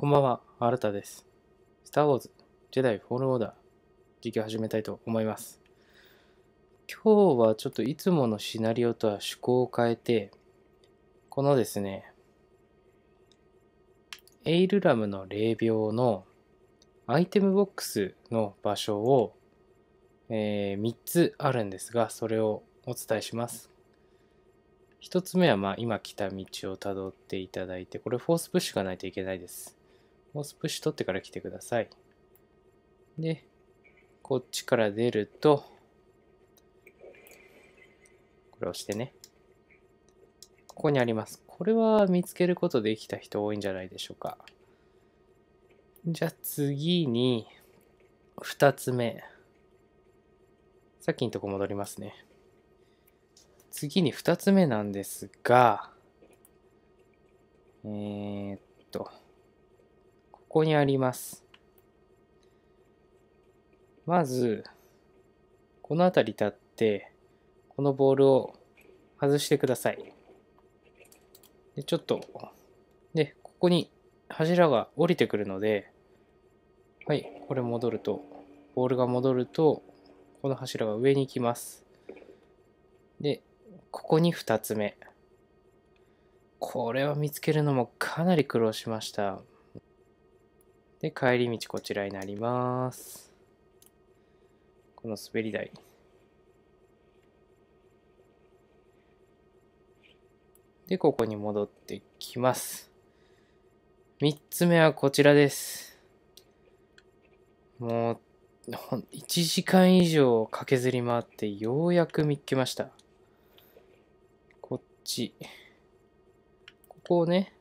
こんばんは、新田です。スター・ウォーズ、ジェダイ・フォール・オーダー、実況始めたいと思います。今日はちょっといつものシナリオとは趣向を変えて、このですね、エイルラムの霊廟のアイテムボックスの場所を、えー、3つあるんですが、それをお伝えします。1つ目は、ま今来た道をたどっていただいて、これフォースプッシュがないといけないです。もうスプッシュ取ってから来てください。で、こっちから出ると、これ押してね。ここにあります。これは見つけることできた人多いんじゃないでしょうか。じゃあ次に、2つ目。さっきのとこ戻りますね。次に2つ目なんですが、えー、っと、こにあります。まず、この辺り立って、このボールを外してください。でちょっと、で、ここに柱が降りてくるので、はい、これ戻ると、ボールが戻ると、この柱が上に行きます。で、ここに2つ目。これを見つけるのもかなり苦労しました。で、帰り道こちらになります。この滑り台。で、ここに戻ってきます。三つ目はこちらです。もう、一時間以上駆けずり回ってようやく見っけました。こっち。ここをね、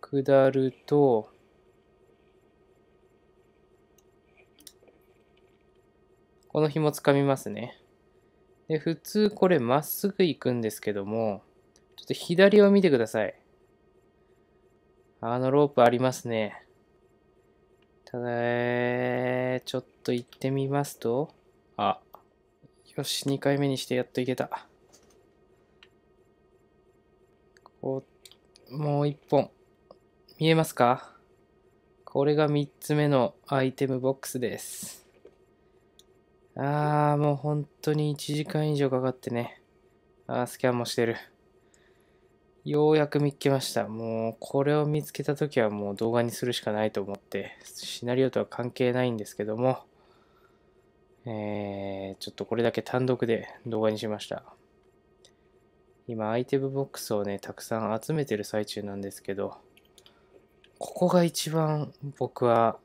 下ると、この紐つかみますね。で、普通これまっすぐ行くんですけども、ちょっと左を見てください。あのロープありますね。ただ、ちょっと行ってみますと、あ、よし、2回目にしてやっと行けた。こう、もう1本。見えますかこれが3つ目のアイテムボックスです。ああ、もう本当に1時間以上かかってね。ああ、スキャンもしてる。ようやく見つけました。もう、これを見つけたときはもう動画にするしかないと思って、シナリオとは関係ないんですけども、えー、ちょっとこれだけ単独で動画にしました。今、アイテムボックスをね、たくさん集めてる最中なんですけど、ここが一番僕は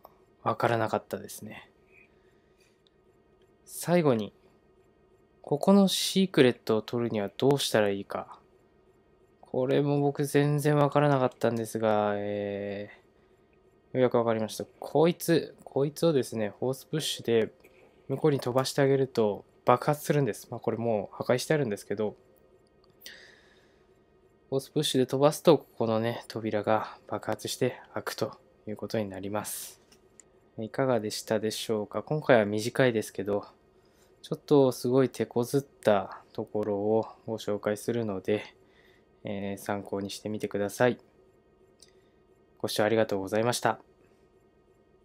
わからなかったですね。最後に、ここのシークレットを取るにはどうしたらいいか。これも僕全然わからなかったんですが、えー、ようやくわかりました。こいつ、こいつをですね、ホースプッシュで向こうに飛ばしてあげると爆発するんです。まあこれもう破壊してあるんですけど、ホースプッシュで飛ばすと、ここのね、扉が爆発して開くということになります。いかがでしたでしょうか今回は短いですけど、ちょっとすごい手こずったところをご紹介するので、えー、参考にしてみてください。ご視聴ありがとうございました。